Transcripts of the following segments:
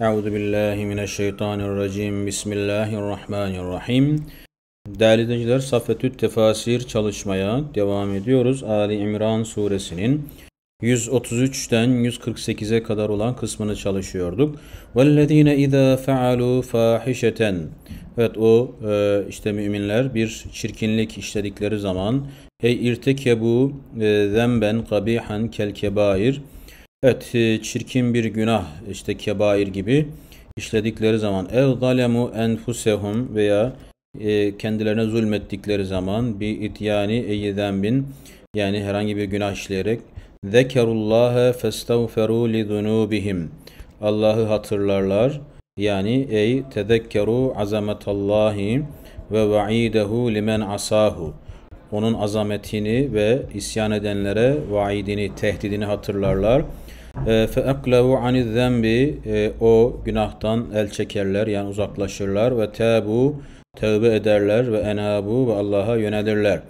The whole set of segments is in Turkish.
أعوذ billahi mineşşeytanirracim. Bismillahirrahmanirrahim. Değerli dinleyiciler, Safetü Tefasir çalışmaya devam ediyoruz. Ali İmran suresinin 133'ten 148'e kadar olan kısmını çalışıyorduk. وَالَّذ۪ينَ اِذَا فَعَلُوا فَاحِشَةً Evet o e, işte müminler bir çirkinlik işledikleri zaman Ey irtekebu e, zemben kabihan kel kebair Evet, e, çirkin bir günah işte kebair gibi işledikleri zaman ev zalemu enfusehum veya e, kendilerine zulmettikleri zaman bir ityani eyyiden bin yani herhangi bir günah işleyerek zekerullahe festağferu li zunubihim Allah'ı hatırlarlar yani ey tezekkeru azametallahi ve vaidehu limen asahu onun azametini ve isyan edenlere vaidini, tehdidini hatırlarlar. فَاَقْلَوُ عَنِ الذَّنْبِ O günahtan el çekerler yani uzaklaşırlar ve tebu tövbe ederler ve enabu ve Allah'a yönelirler.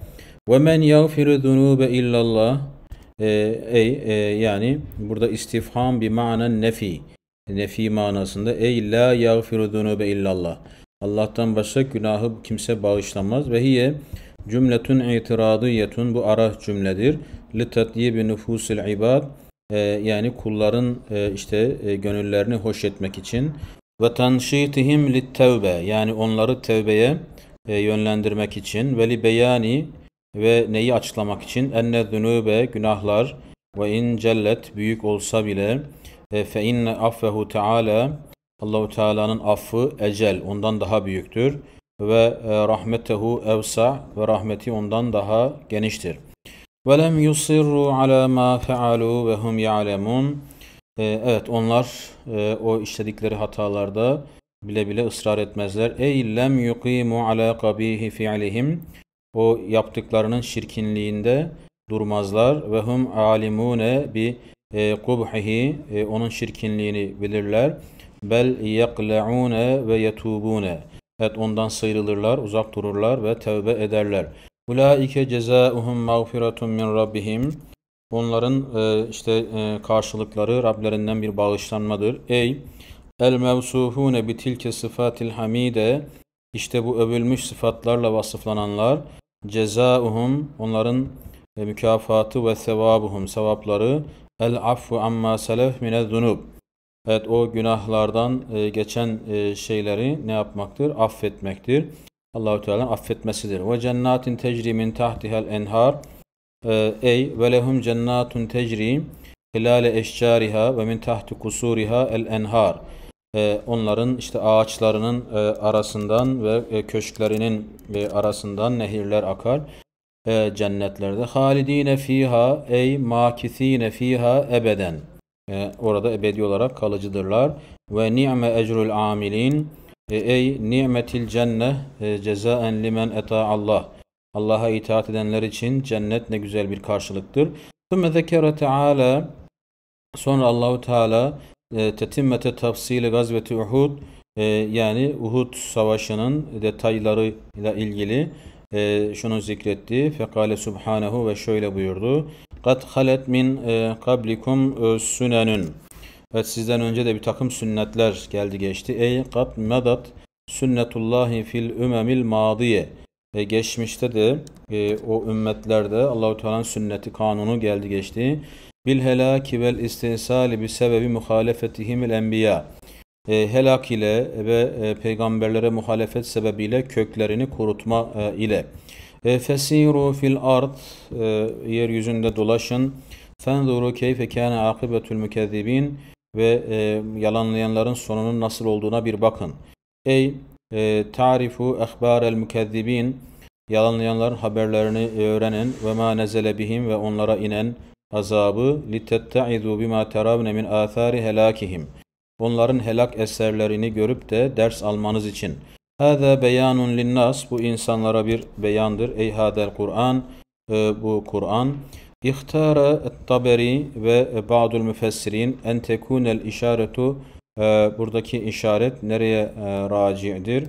وَمَنْ يَغْفِرُ ذُنُوبَ اِلَّا اللّٰهِ Ey e, yani burada istifham bir manen nefi nefi manasında ey la yagfiru zunube illallah Allah'tan başka günahı kimse bağışlamaz ve hiye cümletun itiradiyetun bu ara cümledir li tatyibi nüfusil ee, yani kulların e, işte e, gönüllerini hoş etmek için ve tanşitihim lit tevbe yani onları tevbeye e, yönlendirmek için ve li beyani ve neyi açıklamak için enne zunube günahlar ve in cellet büyük olsa bile e, fe inne affehu teala Allahu Teala'nın affı ecel ondan daha büyüktür ve e, rahmetehu evsa ve rahmeti ondan daha geniştir. وَلَمْ يُصِرُّوا عَلَى مَا فَعَلُوا وَهُمْ يَعْلَمُونَ ee, Evet onlar e, o işledikleri hatalarda bile bile ısrar etmezler. Ey lem yuqimu ala kabihi fi'lihim. O yaptıklarının şirkinliğinde durmazlar ve hum alimune bi kubhihi e, e, onun şirkinliğini bilirler. Bel yaqlaune ve yetubune. Evet ondan sıyrılırlar, uzak dururlar ve tevbe ederler. Ulaike cezauhum mağfiretun min rabbihim. Onların e, işte e, karşılıkları Rablerinden bir bağışlanmadır. Ey el mevsuhune bi tilke sıfatil hamide. İşte bu övülmüş sıfatlarla vasıflananlar cezauhum onların e, mükafatı ve sevabuhum sevapları el affu amma selef mine zunub. Evet o günahlardan e, geçen e, şeyleri ne yapmaktır? Affetmektir. Allahu Teala'nın affetmesidir. Ve cennetin tecri min tahtihal enhar ee, ey ve lehum cennatun tecri hilale eşcariha ve min tahti kusuriha el enhar ee, onların işte ağaçlarının e, arasından ve e, köşklerinin e, arasından nehirler akar ee, cennetlerde. Halidine fiha ey makithine fiha ebeden. Orada ebedi olarak kalıcıdırlar. Ve ni'me ecrul amilin. E, ey nimetil cenne e, cezaen limen eta Allah. Allah'a itaat edenler için cennet ne güzel bir karşılıktır. Sümme zekere Teala sonra Allahu Teala e, tetimmete tafsili gazveti Uhud yani Uhud savaşının detaylarıyla ilgili şunu zikretti. Fekale Subhanehu ve şöyle buyurdu. Kat halet min kablikum sünenün. Evet sizden önce de bir takım sünnetler geldi geçti. Ey kat medat sünnetullahi fil ümemil madiye. Ve geçmişte de e, o ümmetlerde Allahu Teala'nın sünneti kanunu geldi geçti. Bil helaki vel istihsali bi sebebi muhalefetihimil enbiya. E, helak ile ve e, peygamberlere muhalefet sebebiyle köklerini kurutma e, ile. E, fesiru fil ard e, yeryüzünde dolaşın. Fenzuru keyfe kâne akıbetül mükezzibin ve e, yalanlayanların sonunun nasıl olduğuna bir bakın. Ey e, tarifu el mükezzibin yalanlayanların haberlerini öğrenin ve ma nezele bihim ve onlara inen azabı litette'izu bima teravne min athari helakihim. Onların helak eserlerini görüp de ders almanız için. Hâzâ beyanun linnas bu insanlara bir beyandır. Ey hâdel Kur'an e, bu Kur'an. İhtara Taberi ve Ba'dul Müfessirin en tekunel işaretu e, buradaki işaret nereye e, racidir?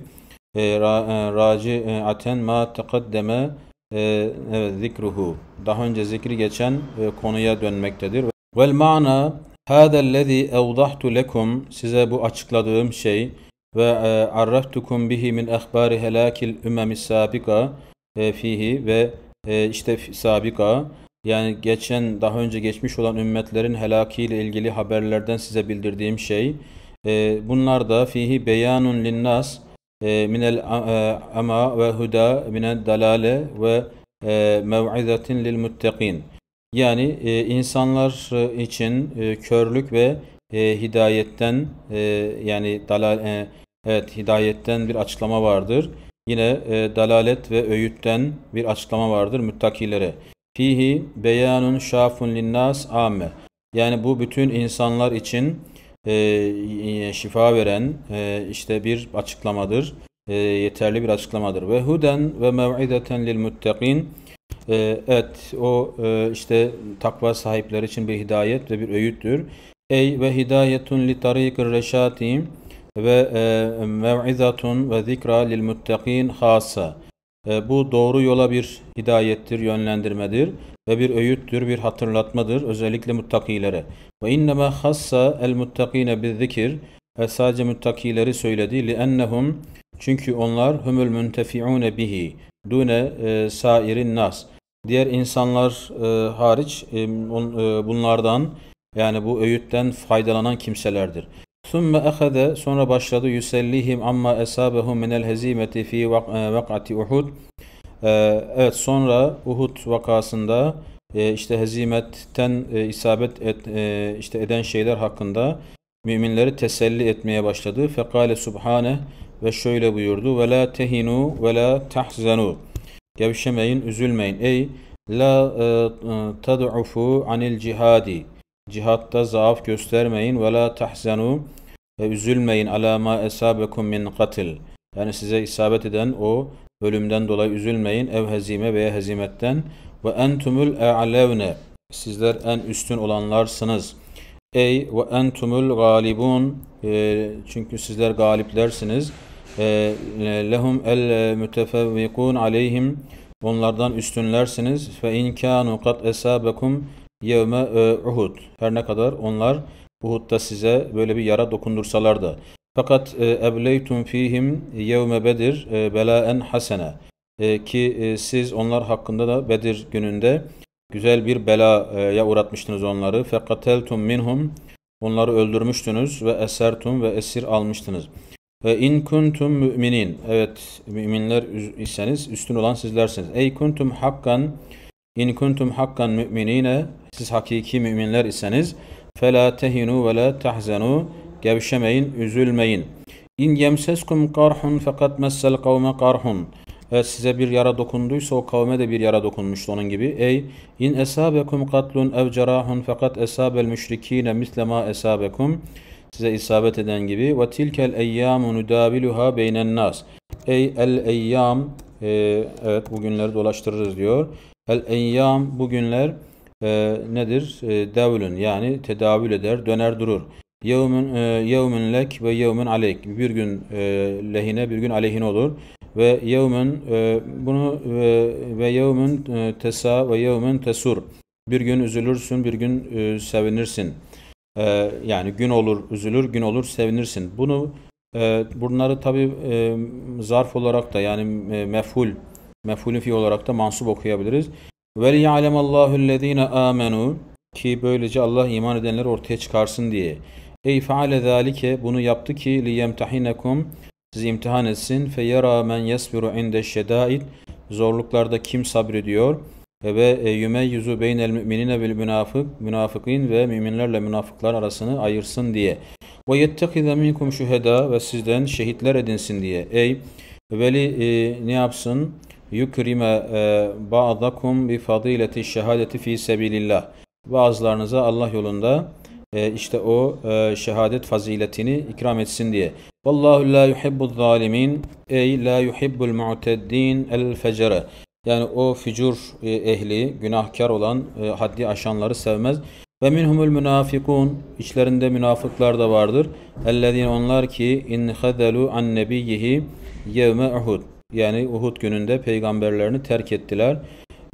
E, ra, e, raci aten ma tekaddeme e, evet, zikruhu. Daha önce zikri geçen e, konuya dönmektedir. Vel mana hâdellezî evdahtu lekum size bu açıkladığım şey ve e, arraftukum bihi min ehbari helakil ümemi sabika e, fihi ve e, işte sabika yani geçen daha önce geçmiş olan ümmetlerin helakiyle ilgili haberlerden size bildirdiğim şey e, bunlar da fihi beyanun linnas e, minel e, ama ve huda minel dalale ve e, mev'izatin lil muttaqin. Yani e, insanlar için e, körlük ve e, hidayetten e, yani dalal e, evet hidayetten bir açıklama vardır. Yine e, dalalet ve öğütten bir açıklama vardır müttakilere. Fihi beyanun şafun linnas ame Yani bu bütün insanlar için e, e, şifa veren e, işte bir açıklamadır. E, yeterli bir açıklamadır. Ve huden ve mev'ideten lil muttakin. E, evet o e, işte takva sahipleri için bir hidayet ve bir öğüttür. Ey ve hidayetun li tarikir reşati ve e, mev'izatun ve zikra lil muttakin hasa. E, bu doğru yola bir hidayettir, yönlendirmedir ve bir öğüttür, bir hatırlatmadır özellikle muttakilere. Ve innema hassa el muttakine bir zikir ve sadece muttakileri söyledi. Li ennehum çünkü onlar humul müntefiune bihi dune e, sairin nas. Diğer insanlar e, hariç e, bunlardan yani bu öğütten faydalanan kimselerdir. Sümme ehede sonra başladı yüsellihim amma esabehu minel hezimeti fi vakati e, Uhud. E, evet sonra Uhud vakasında e, işte hezimetten isabet et, işte eden şeyler hakkında müminleri teselli etmeye başladı. Fekale subhane ve şöyle buyurdu. Ve la tehinu ve la tahzenu. Gevşemeyin, üzülmeyin. Ey la tad'ufu anil cihadi. Cihatta zaaf göstermeyin. Ve la tahzenu ve üzülmeyin ala ma esabekum min katil. Yani size isabet eden o ölümden dolayı üzülmeyin. Ev hezime veya hezimetten. Ve entumul e'levne. Sizler en üstün olanlarsınız. Ey ve entumul galibun. E, çünkü sizler galiplersiniz. E, e, lehum el mütefevvikun aleyhim. Onlardan üstünlersiniz. Fe inkânu kad esabekum yevme uhud. Her ne kadar onlar Uhud'da size böyle bir yara dokundursalar da. Fakat e, ebleytum fihim yevme bedir e, belaen hasene e, ki siz onlar hakkında da Bedir gününde güzel bir belaya uğratmıştınız onları. Fekateltum minhum onları öldürmüştünüz ve esertum ve esir almıştınız. Ve in kuntum müminin. Evet müminler iseniz üstün olan sizlersiniz. Ey kuntum hakkan in kuntum hakkan müminine. Siz hakiki müminler iseniz فَلَا تَهِنُوا وَلَا تَحْزَنُوا Gevşemeyin, üzülmeyin. İn yemseskum karhun fakat messel kavme karhun. Evet size bir yara dokunduysa o kavme de bir yara dokunmuştu onun gibi. Ey in esabekum katlun ev cerahun fakat esabel müşrikine mislema esabekum. Size isabet eden gibi. Ve tilkel eyyamu nudaviluha beynen nas. Ey el eyyam. E, evet bugünleri dolaştırırız diyor. El eyyam bugünler e, nedir? E, devlün yani tedavül eder, döner durur. Yevmün, e, yevmün lek ve yevmün aleyk. Bir gün e, lehine, bir gün aleyhine olur. Ve yevmün e, bunu e, ve yevmün e, tesa ve yevmün tesur. Bir gün üzülürsün, bir gün e, sevinirsin. E, yani gün olur üzülür, gün olur sevinirsin. Bunu e, bunları tabi e, zarf olarak da yani e, meful mefhulün fi olarak da mansup okuyabiliriz. وَلِيَعْلَمَ اللّٰهُ الَّذ۪ينَ آمَنُوا Ki böylece Allah iman edenleri ortaya çıkarsın diye. Ey faale zalike bunu yaptı ki liyemtahinekum sizi imtihan etsin fe yara men yesbiru inde zorluklarda kim sabrediyor ve e, yümeyyüzü beynel müminine bil münafık münafıkîn ve müminlerle münafıklar arasını ayırsın diye ve yettekize minkum şüheda ve sizden şehitler edinsin diye ey veli e, ne yapsın yukrime e, ba'dakum bi fadileti şehadeti fi sebilillah. Bazılarınıza Allah yolunda e, işte o e, şehadet faziletini ikram etsin diye. Vallahu la yuhibbu zalimin ey la yuhibbul mu'teddin el fecere. Yani o fücur ehli, günahkar olan, haddi aşanları sevmez. Ve minhumul münafikun içlerinde münafıklar da vardır. Ellezine onlar ki in hadelu an nebiyhi yevme Uhud yani Uhud gününde peygamberlerini terk ettiler.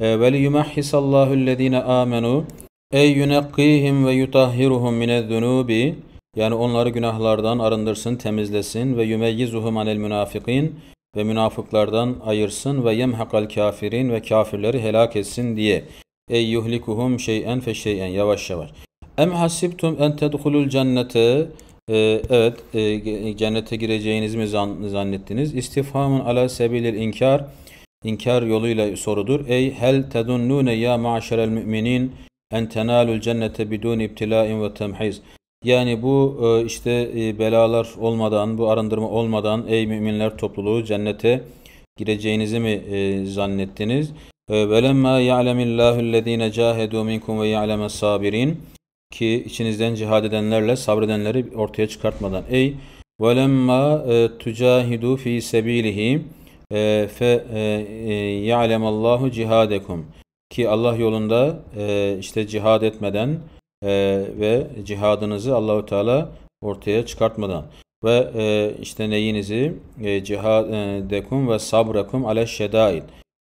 Ee, ve li yumahhisallahu lladine amenu ey yunakkihim ve yutahhiruhum minez-zunubi yani onları günahlardan arındırsın, temizlesin ve yumeyyizuhum anel münafikin ve münafıklardan ayırsın ve yemhakal kafirin ve kafirleri helak etsin diye. Ey yuhlikuhum şeyen fe şeyen yavaş yavaş. Em hasibtum en tedhulul cennete ee, evet, e, e cennete gireceğiniz mi zannettiniz? İstifhamın ala sebilil inkar, inkar yoluyla sorudur. Ey hel tedunnune ya maşerel müminin en tenalul cennete bidun ibtilain ve temhiz. Yani bu e, işte e, belalar olmadan, bu arındırma olmadan ey müminler topluluğu cennete gireceğinizi mi e, zannettiniz? Ee, Velemma ya'lemillahü'llezine cahedu minkum ve ya'lemes sabirin ki içinizden cihad edenlerle sabredenleri ortaya çıkartmadan. Ey وَلَمَّا تُجَاهِدُوا ف۪ي سَب۪يلِهِ فَيَعْلَمَ اللّٰهُ cihadekum Ki Allah yolunda e, işte cihad etmeden e, ve cihadınızı Allahu Teala ortaya çıkartmadan ve e, işte neyinizi cihadekum ve sabrakum ale şedaid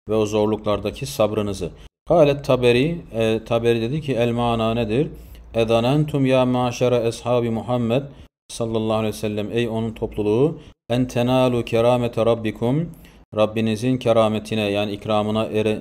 ve o zorluklardaki sabrınızı. Kale Taberi, Taberi dedi ki el mana nedir? Edanentum ya maşere eshabi Muhammed sallallahu aleyhi ve sellem ey onun topluluğu en tenalu keramete rabbikum Rabbinizin kerametine yani ikramına ere,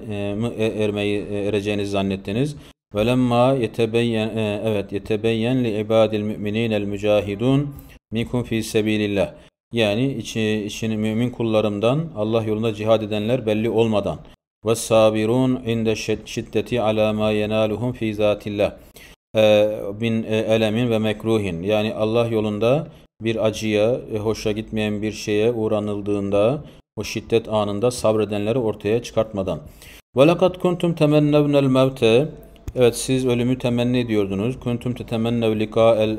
e, e ermeyi e, ereceğinizi zannettiniz. Ve lemma yetebeyyen e, evet yetebeyyen li ibadil müminin el mücahidun minkum fi sebilillah. Yani içi, içini mümin kullarımdan Allah yolunda cihad edenler belli olmadan ve sabirun inde şiddeti ala ma yenaluhum fi zatillah. E, bin e, elemin ve mekruhin yani Allah yolunda bir acıya, e, hoşa gitmeyen bir şeye uğranıldığında o şiddet anında sabredenleri ortaya çıkartmadan. Ve lekad kuntum temennevnel mevte Evet siz ölümü temenni ediyordunuz. Kuntum temennev lika el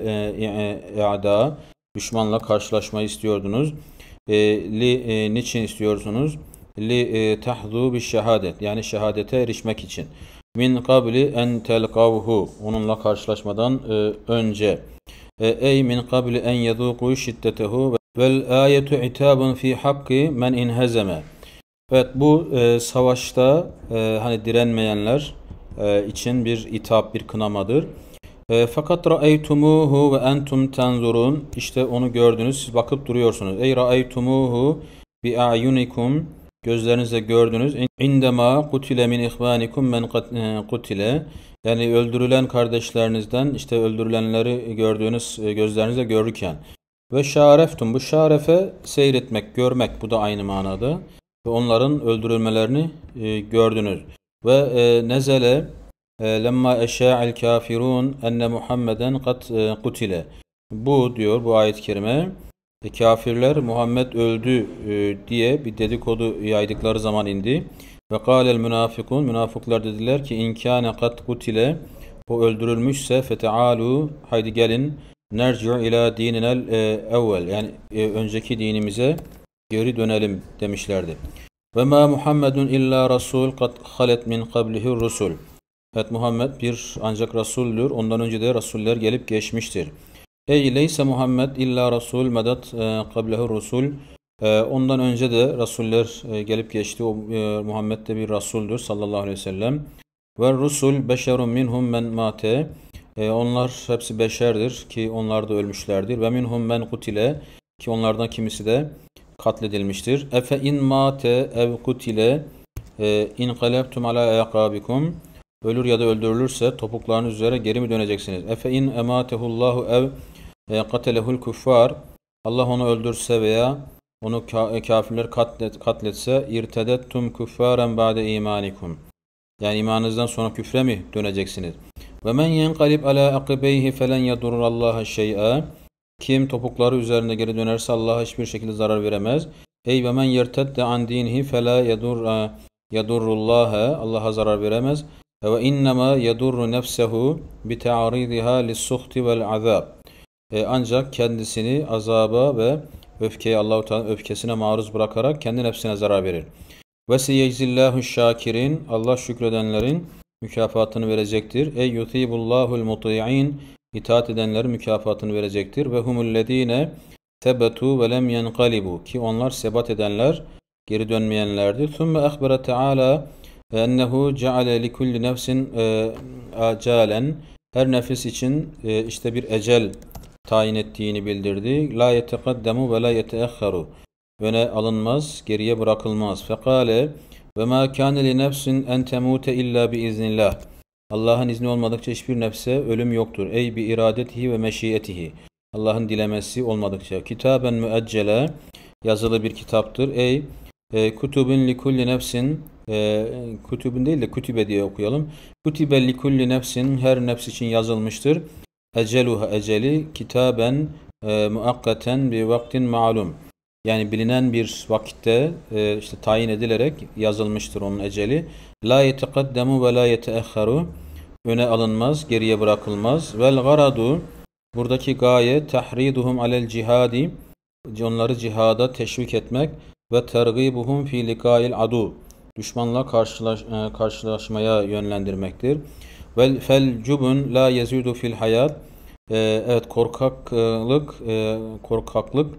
i'ada düşmanla karşılaşmayı istiyordunuz. li niçin istiyorsunuz? Li e, tahzu bi şehadet yani şehadete erişmek için min kabli en telkavhu onunla karşılaşmadan e, önce e, ey min kabli en yeduku şiddetehu vel ayetu itabun fi hakki men inhezeme evet bu e, savaşta e, hani direnmeyenler e, için bir itap bir kınamadır e, fakat ra'eytumuhu ve entum tenzurun işte onu gördünüz siz bakıp duruyorsunuz ey ra'eytumuhu bi a'yunikum gözlerinizle gördünüz. İndema kutile min ihvanikum men e, kutile. Yani öldürülen kardeşlerinizden işte öldürülenleri gördüğünüz e, gözlerinizle görürken. Ve şareftum bu şarefe seyretmek, görmek bu da aynı manada. Ve onların öldürülmelerini e, gördünüz. Ve e, nezele e, lemma eşa'el kafirun enne Muhammeden kat kutile. Bu diyor bu ayet-i kerime kafirler Muhammed öldü e, diye bir dedikodu yaydıkları zaman indi. Ve kâlel münafikun münafıklar dediler ki inkâne kat kutile o öldürülmüşse fetealu haydi gelin nercu ila dininel e, evvel yani e, önceki dinimize geri dönelim demişlerdi. Ve ma Muhammedun illa rasul kat halet min kablihi rusul. Evet Muhammed bir ancak rasuldür. Ondan önce de rasuller gelip geçmiştir. Ey leyse Muhammed illa Resul medet e, kablehu Resul. E, ondan önce de Resuller e, gelip geçti. O, e, Muhammed de bir Resuldür sallallahu aleyhi ve sellem. Ve Rusul beşerun minhum men mate. E, onlar hepsi beşerdir ki onlar da ölmüşlerdir. Ve minhum men kutile ki onlardan kimisi de katledilmiştir. Efe in mate ev kutile e, in kalebtum ala ayakrabikum ölür ya da öldürülürse topuklarınız üzere geri mi döneceksiniz? Efe in ematehullahu ev katelehul kuffar Allah onu öldürse veya onu e, kafirler katlet, katletse irtedet tüm kuffaren ba'de imanikum. Yani imanınızdan sonra küfre mi döneceksiniz? Ve men yenqalib ala akibeyhi felen yadurrallaha şey'a. Kim topukları üzerinde geri dönerse Allah'a hiçbir şekilde zarar veremez. Ey ve men yertedde an dinhi fela yadur yadurullaha. Allah'a zarar veremez ve innema yedurru nefsehu bi ta'ridiha lis-suhti vel azab. E, ancak kendisini azaba ve öfkeye Allahu Teala öfkesine maruz bırakarak kendi nefsine zarar verir. Ve seyecillahu şakirin Allah şükredenlerin mükafatını verecektir. Ey yutibullahul muti'in itaat edenlerin mükafatını verecektir. Ve humullezine sebetu ve lem yenqalibu ki onlar sebat edenler geri dönmeyenlerdir. Sümme ehbere Teala ennehu ceale li kulli nefsin acalen her nefis için e, işte bir ecel tayin ettiğini bildirdi. La yetekaddamu ve la yeteahharu. Öne alınmaz, geriye bırakılmaz. Fekale ve ma kâne li nefsin en temute illa bi iznillah. Allah'ın izni olmadıkça hiçbir nefse ölüm yoktur. Ey bi iradetihi ve meşiyetihi. Allah'ın dilemesi olmadıkça. Kitaben müeccele yazılı bir kitaptır. Ey e, kutubun li kulli nefsin e, kütübün değil de kütübe diye okuyalım. Kütübe li kulli nefsin her nefs için yazılmıştır. Eceluha eceli kitaben e, muakkaten bir vaktin malum. Yani bilinen bir vakitte e, işte tayin edilerek yazılmıştır onun eceli. La yetekaddamu ve la yeteahharu öne alınmaz, geriye bırakılmaz. Vel garadu buradaki gaye tahriduhum alel cihadi onları cihada teşvik etmek ve tergibuhum fi likail adu düşmanla karşılaş, e, karşılaşmaya yönlendirmektir. Vel fel cubun la yezidu fil hayat. E, evet korkaklık e, korkaklık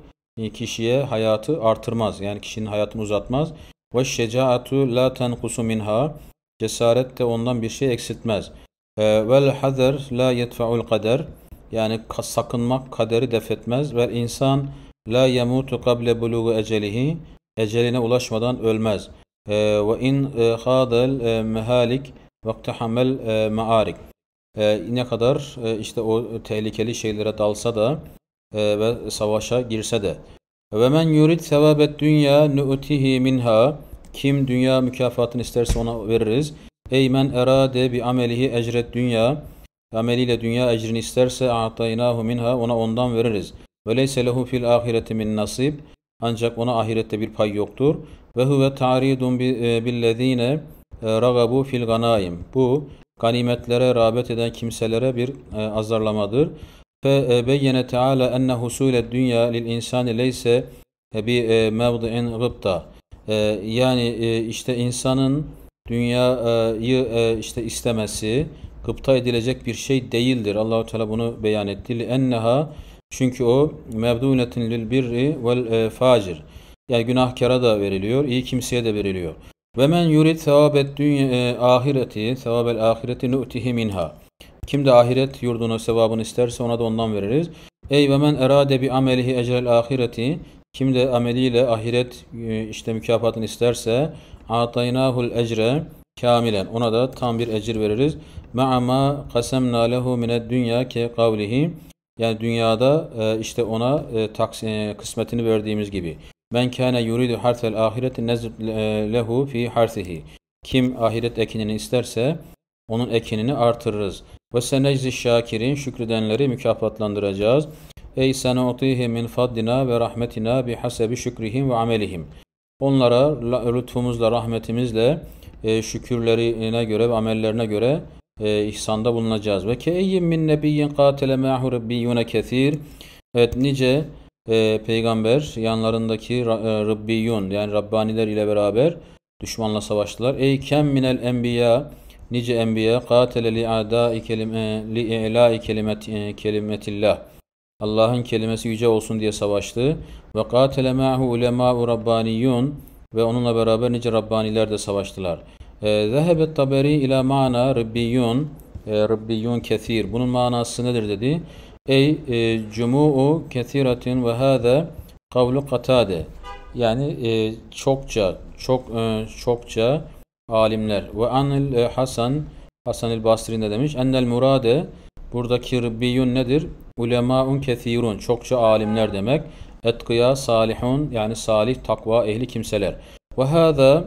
kişiye hayatı artırmaz. Yani kişinin hayatını uzatmaz. Ve şecaatu la tenkusu minha. Cesaret de ondan bir şey eksiltmez. E, vel hazer la yetfaul kader. Yani sakınmak kaderi defetmez. ve insan la yemutu kable bulugu ecelihi. Eceline ulaşmadan ölmez.'' Ee, ve in khadel e, e, mehalik vektehamel e, maarik. Ne kadar işte o tehlikeli şeylere dalsa da ve savaşa girse de. Ve men yurid sevabet dünya nu'tihi minha. Kim dünya mükafatını isterse ona veririz. Ey men erade bi amelihi ecret dünya. Ameliyle dünya ecrini isterse a'taynahu minha ona ondan veririz. Ve leyse lehu fil ahireti min nasib. Ancak ona ahirette bir pay yoktur. Ve huve taridun e, billezine e, ragabu fil ganaim. Bu ganimetlere rağbet eden kimselere bir e, azarlamadır. Fe beyyene Teala enne husule dünya lil insani leyse bi mevdi'in gıpta. Yani işte insanın dünyayı işte istemesi gıpta edilecek bir şey değildir. Allahu Teala bunu beyan etti. Enneha çünkü o mevdunetin lil birri vel facir yani günahkara da veriliyor, iyi kimseye de veriliyor. Ve men yurid sevabet dünya e, ahireti, sevabel ahireti nu'tihi minha. Kim de ahiret yurdunu, sevabını isterse ona da ondan veririz. Ey ve men erade bi amelihi ecrel ahireti. Kim de ameliyle ahiret e, işte mükafatını isterse ataynahul ecre kamilen. Ona da tam bir ecir veririz. Ma ama kasemna lehu mined dünya ke kavlihi. Yani dünyada e, işte ona kısmetini verdiğimiz gibi. Men kâne yuridu harsel ahireti nezd e, lehu fi harsihi. Kim ahiret ekinini isterse onun ekinini artırırız. Ve seneczi şakirin şükredenleri mükafatlandıracağız. Ey sana utihi min faddina ve rahmetina bi hasebi şükrihim ve amelihim. Onlara lütfumuzla, rahmetimizle e, şükürlerine göre ve amellerine göre e, ihsanda bulunacağız. Ve keyyin min nebiyyin katile ma'hu rabbiyyune kethir. Evet nice e, peygamber yanlarındaki e, Rabbiyun yani Rabbaniler ile beraber düşmanla savaştılar. Ey kem minel enbiya nice enbiya katele li adai kelime li ila'i kelimet e, kelimetillah. Allah'ın kelimesi yüce olsun diye savaştı. Ve katele ma'hu ulema'u rabbaniyun ve onunla beraber nice Rabbaniler de savaştılar. E, zehebet taberi ila mana rabbiyun Rabbiyun kethir. Bunun manası nedir dedi. Ey e, cumu'u kethiratun ve hâze kavlu katade. Yani e, çokça, çok e, çokça alimler. Ve anil e, Hasan, Hasan el Basri ne demiş? Ennel murade, buradaki ribbiyun nedir? Ulemaun kethirun, çokça alimler demek. Etkıya salihun, yani salih, takva, ehli kimseler. Ve hâze,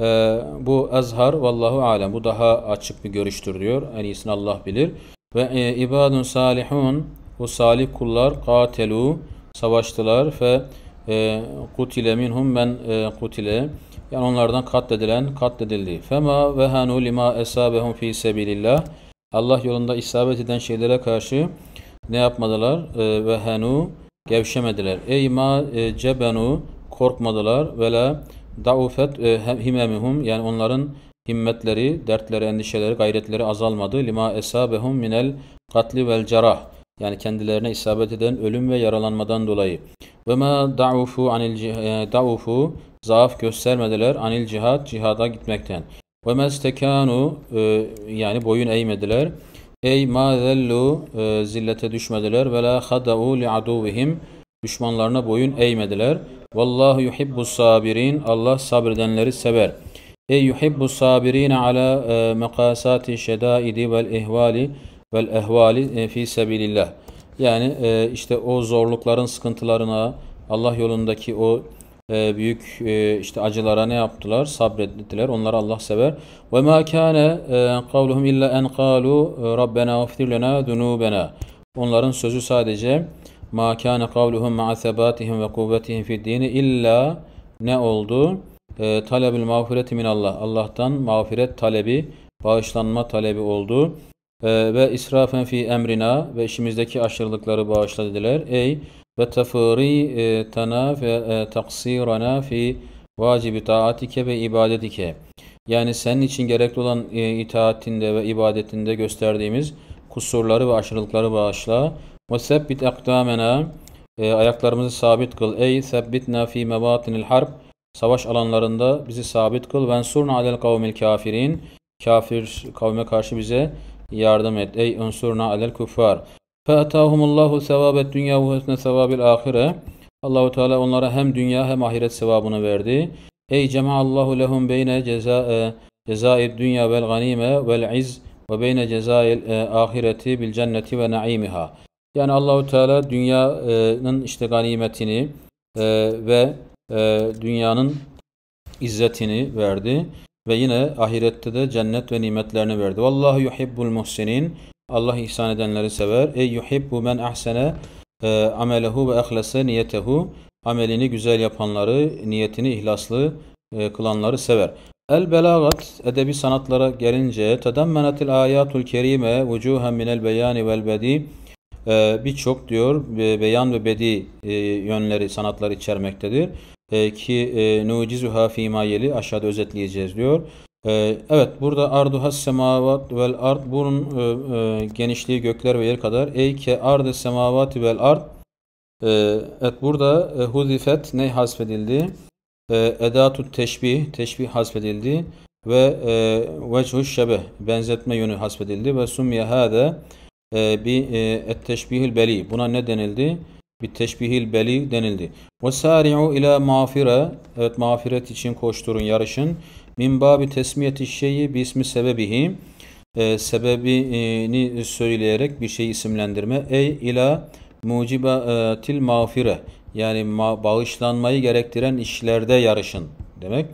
ee, bu azhar vallahu alem bu daha açık bir görüştür diyor. En iyisini Allah bilir. Ve e, ibadun salihun bu salih kullar katelu savaştılar ve e, kutile minhum men e, kutile yani onlardan katledilen katledildi. Fema ve lima esabehum fi sebilillah. Allah yolunda isabet eden şeylere karşı ne yapmadılar? E, ve gevşemediler. Ey ma e, cebenu korkmadılar. Ve la daufet himemihum yani onların himmetleri, dertleri, endişeleri, gayretleri azalmadı. Lima esabehum minel katli vel cerah yani kendilerine isabet eden ölüm ve yaralanmadan dolayı. Ve ma daufu anil e, daufu zaaf göstermediler anil cihad cihada gitmekten. Ve mestekanu e, yani boyun eğmediler. Ey ma zellu e, zillete düşmediler ve la hadau li aduvihim düşmanlarına boyun eğmediler. Vallahu yuhibbu sabirin Allah sabredenleri sever. Ey yuhibbu sabirin ala makasati şedaidi vel ihvali vel ehvali e, fi sebilillah. Yani e, işte o zorlukların, sıkıntılarına, Allah yolundaki o e, büyük işte acılara ne yaptılar? Sabrettiler. Onları Allah sever. Ve ma kana kavluhum illa en kalu Rabbena uftir lena dunubena. Onların sözü sadece ma kana kavluhum ma'a ve kuvvetihim fi dini illa ne oldu? E, talebül mağfireti min Allah. Allah'tan mağfiret talebi, bağışlanma talebi oldu. Ee, ve israfen fi emrina ve işimizdeki aşırılıkları bağışla dediler. Ey ve tafri e, tana ve e, taksirana fi vacibi taatike ve ibadetike. Yani senin için gerekli olan e, itaatinde ve ibadetinde gösterdiğimiz kusurları ve aşırılıkları bağışla. Ve sebbit akdamena ayaklarımızı sabit kıl. Ey sebbitna fi mevatinil harp savaş alanlarında bizi sabit kıl. Vensurna alel kavmil kafirin kafir kavme karşı bize yardım et. Ey unsurna alel kuffar. Fe'atahumullahu sevabet dünya ve husne sevabil ahire. Allahu Teala onlara hem dünya hem ahiret sevabını verdi. Ey cemaallahu lehum beyne cezae cezaid dünya vel ganime vel iz ve beyne cezail e, ahireti bil cenneti ve naimiha. Yani Allahu Teala dünyanın işte ganimetini e, ve e, dünyanın izzetini verdi. Ve yine ahirette de cennet ve nimetlerini verdi. Vallahu yuhibbul muhsinin. Allah ihsan edenleri sever. Ey yuhibbu men ahsene e, amelehu ve ahlese niyetehu. Amelini güzel yapanları, niyetini ihlaslı e, kılanları sever. El belagat edebi sanatlara gelince tedemmenetil ayatul kerime vucuhen minel beyani vel bedi e, birçok diyor beyan ve bedi e, yönleri sanatlar içermektedir ki e, nucizuha fîmâ yeli aşağıda özetleyeceğiz diyor. E, evet burada arduha semavat vel ard bunun e, e, genişliği gökler ve yer kadar. Eyke ardı semavat vel ard evet burada e, huzifet ne hasfedildi? E, edatü teşbih, teşbih hasfedildi ve e, vechu şebeh benzetme yönü hasfedildi ve sumye hâde bir bi et teşbihil beli buna ne denildi? bir teşbihil beli denildi. Ve sari'u ila mağfire. Evet mağfiret için koşturun, yarışın. Min babi tesmiyeti şeyi bi ismi sebebihi. E, sebebini söyleyerek bir şey isimlendirme. Ey ila mucibatil mağfire. Yani ma bağışlanmayı gerektiren işlerde yarışın demek.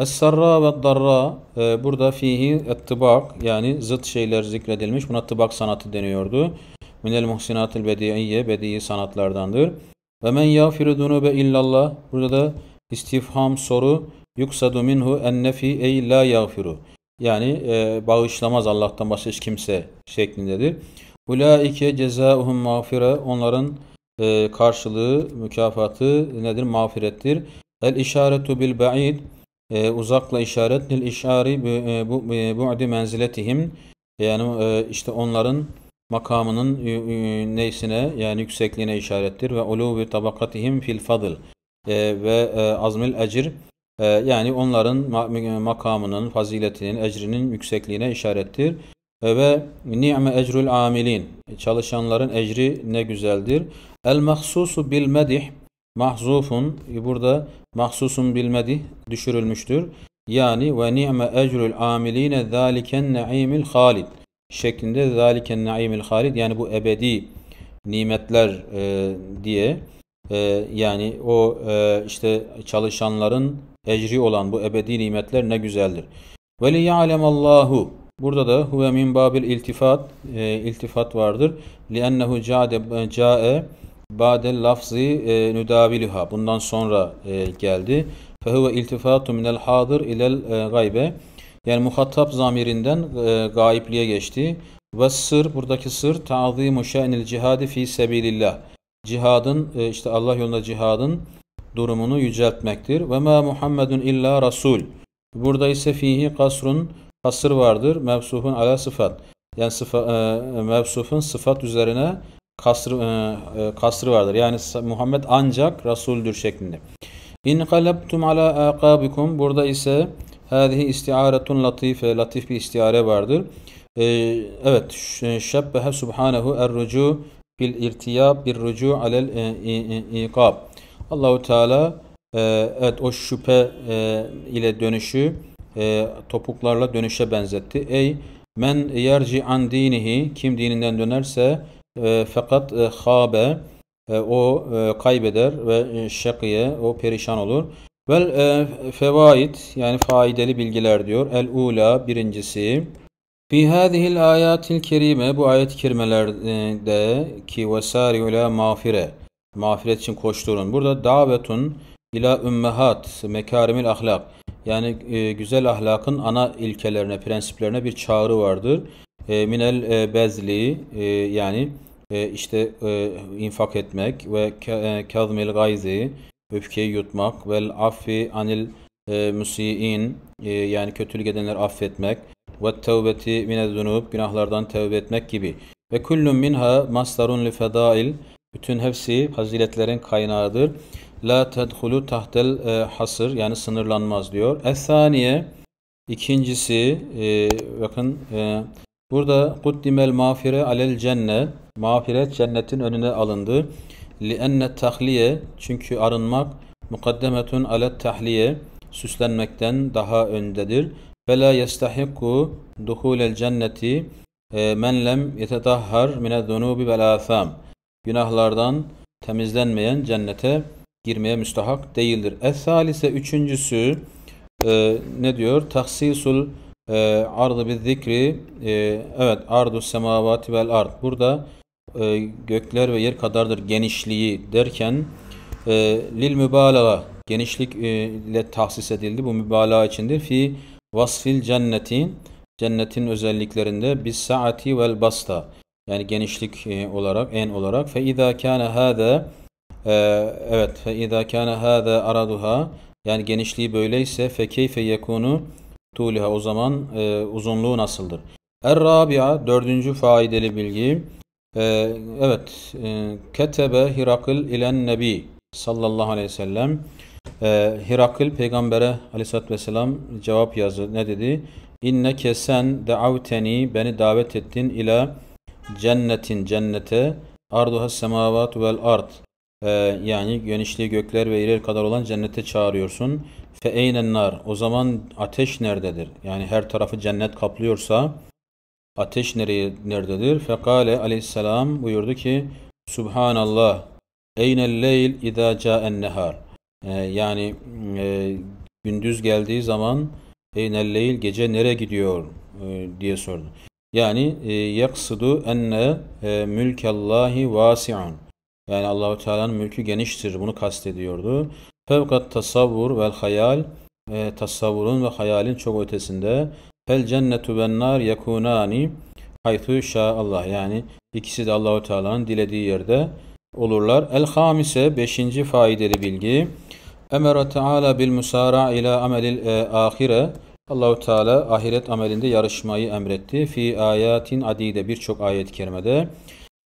Es-sarra ve darra e, burada fihi ettibak yani zıt şeyler zikredilmiş. Buna tıbak sanatı deniyordu minel muhsinatil bediyye bedi sanatlardandır. Ve men yağfiru dunube illallah burada da istifham soru yuksadu minhu en nefi ey la yafiru. yani e, bağışlamaz Allah'tan başka hiç kimse şeklindedir. Ulaike cezauhum mağfire onların e, karşılığı, mükafatı nedir? Mağfirettir. El işaretu bil ba'id e, uzakla işaret Nil işari e, bu e, bu'di menziletihim yani e, işte onların makamının e, e, neysine yani yüksekliğine işarettir ve ulu bir tabakatihim fil fadıl e, ve azmil ecir yani onların makamının, faziletinin, ecrinin yüksekliğine işarettir. Ve ni'me ecrül amilin çalışanların ecri ne güzeldir. El mahsusu bil medih mahzufun burada mahsusun bilmedi düşürülmüştür. Yani ve ni'me ecrül amiline zâliken ne'imil halid şeklinde zaliken naimil halid yani bu ebedi nimetler e, diye e, yani o e, işte çalışanların ecri olan bu ebedi nimetler ne güzeldir. Ve Allahu Burada da huve min babil iltifat e, iltifat vardır. Li Liennehu ca'e ca'e badel lafzi e, nüdaviluha. Bundan sonra e, geldi. Fehuve iltifatu minel hadir ilel e, gaybe. Yani muhatap zamirinden e, gaipliğe geçti. Ve sır, buradaki sır ta'zimu şe'nil cihadi fi sebilillah. Cihadın, e, işte Allah yolunda cihadın durumunu yüceltmektir. Ve ma Muhammedun illa rasul. Burada ise fihi kasrun, kasır vardır. Mevsufun ala sıfat. Yani sıfa, e, mevsufun sıfat üzerine kasrı, e, e, kasrı vardır. Yani Muhammed ancak Rasuldür şeklinde. İn İnkalabtum ala aqabikum Burada ise Hâzihi istiaretun latife. Latif bir istiare vardır. Ee, evet. Şebbehe subhanehu er-rucu bil irtiyab bir rucu alel e, iqab. Allahu Teala e, evet o şüphe e, ile dönüşü e, topuklarla dönüşe benzetti. Ey men yerci an dinihi kim dininden dönerse e, fakat e, o kaybeder ve şakiye o perişan olur. Vel e, fevaid yani faydalı bilgiler diyor. El ula birincisi. Fi hadihil ayatil kerime bu ayet-i kerimelerde ki vesari ula mağfire mağfiret için koşturun. Burada davetun ila ümmehat mekarimil ahlak yani e, güzel ahlakın ana ilkelerine, prensiplerine bir çağrı vardır. E, minel e, bezli e, yani e, işte e, infak etmek ve ke, e, kazmil gayzi öfkeyi yutmak vel affi anil e, musiin e, yani kötülük edenler affetmek ve tevbeti mine zunub günahlardan tevbe etmek gibi. Ve kullun minha mastarun li fedail bütün hepsi faziletlerin kaynağıdır. La tedhulu tahtel e, hasır yani sınırlanmaz diyor. Esaniye ikincisi e, bakın e, burada kuddimel mağfire alel cennet mağfiret cennetin önüne alındı. لِأَنَّ tahliye Çünkü arınmak mukaddemetun alet tahliye süslenmekten daha öndedir. فَلَا يَسْتَحِقُّ دُخُولَ الْجَنَّةِ e, مَنْ لَمْ يَتَطَهَّرْ مِنَ الذُّنُوبِ وَالْآثَامِ Günahlardan temizlenmeyen cennete girmeye müstahak değildir. Es-salise üçüncüsü e, ne diyor? Tahsisul e, ardı bir zikri e, evet ardu semavati vel ard. Burada e, gökler ve yer kadardır genişliği derken e, lil mübalağa genişlik e, ile tahsis edildi. Bu mübalağa içindir. Fi vasfil cenneti cennetin özelliklerinde bis saati vel basta yani genişlik e, olarak en olarak fe iza kana hada e, evet fe iza kana hada araduha yani genişliği böyleyse fe keyfe yekunu tuliha o zaman e, uzunluğu nasıldır? Er rabia dördüncü faideli bilgi ee, evet, e, ketebe Hirakıl ilen nebi sallallahu aleyhi ve sellem. Ee, Hirakıl peygambere aleyhissalatü vesselam cevap yazdı ne dedi? İnne kesen deavteni beni davet ettin ila cennetin cennete arduha semavat vel ard. Ee, yani genişliği gökler ve ileri kadar olan cennete çağırıyorsun. Fe eynen nar. O zaman ateş nerededir? Yani her tarafı cennet kaplıyorsa Ateş nereye nerededir? Fekale aleyhisselam buyurdu ki Subhanallah Eynel leyl idâ câen nehar ee, Yani e, gündüz geldiği zaman Eynel leyl gece nereye gidiyor e, diye sordu. Yani e, yaksıdu enne e, mülkellâhi vâsi'un yani Allahu Teala'nın mülkü geniştir bunu kastediyordu. Fevkat tasavvur vel hayal e, tasavvurun ve hayalin çok ötesinde Fel cennetu ben nar yekunani haythu Allah yani ikisi de Allahu Teala'nın dilediği yerde olurlar. El hamise 5. faydalı bilgi. Emre Teala bil musara ila amelil e, ahire. Allahu Teala ahiret amelinde yarışmayı emretti. Fi ayatin adide birçok ayet-i kerimede.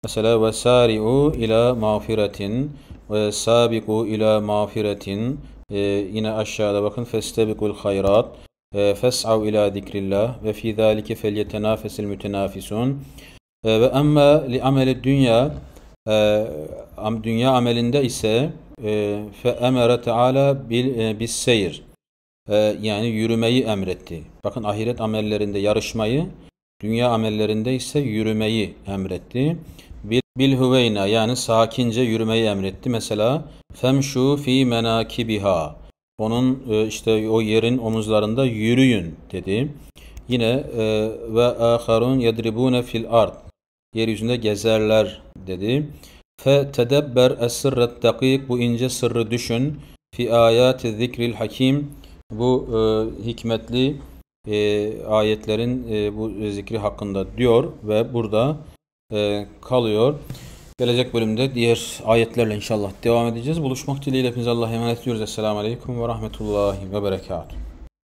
Mesela ve sari'u ila mağfiretin ve sabiku ila mağfiretin. Ee, yine aşağıda bakın festebikul hayrat فَاسْعَوْ ee, ila ذِكْرِ اللّٰهِ وَفِي ذَٰلِكِ فَلْيَتَنَافَسِ الْمُتَنَافِسُونَ Ve amma ee, li ameli dünya e, dünya amelinde ise e, fe emere teala e, bis seyir yani yürümeyi emretti. Bakın ahiret amellerinde yarışmayı, dünya amellerinde ise yürümeyi emretti. Bil, bil huveyna yani sakince yürümeyi emretti. Mesela femşu fi menakibiha onun e, işte o yerin omuzlarında yürüyün dedi. Yine e, ve aharun yedribune fil ard yeryüzünde gezerler dedi. Fe tedebber esirret dakik bu ince sırrı düşün. Fi ayati zikril hakim bu e, hikmetli e, ayetlerin e, bu zikri hakkında diyor ve burada e, kalıyor. Gelecek bölümde diğer ayetlerle inşallah devam edeceğiz. Buluşmak dileğiyle hepinize Allah'a emanet ediyoruz. Esselamu Aleyküm ve Rahmetullahi ve Berekatuhu.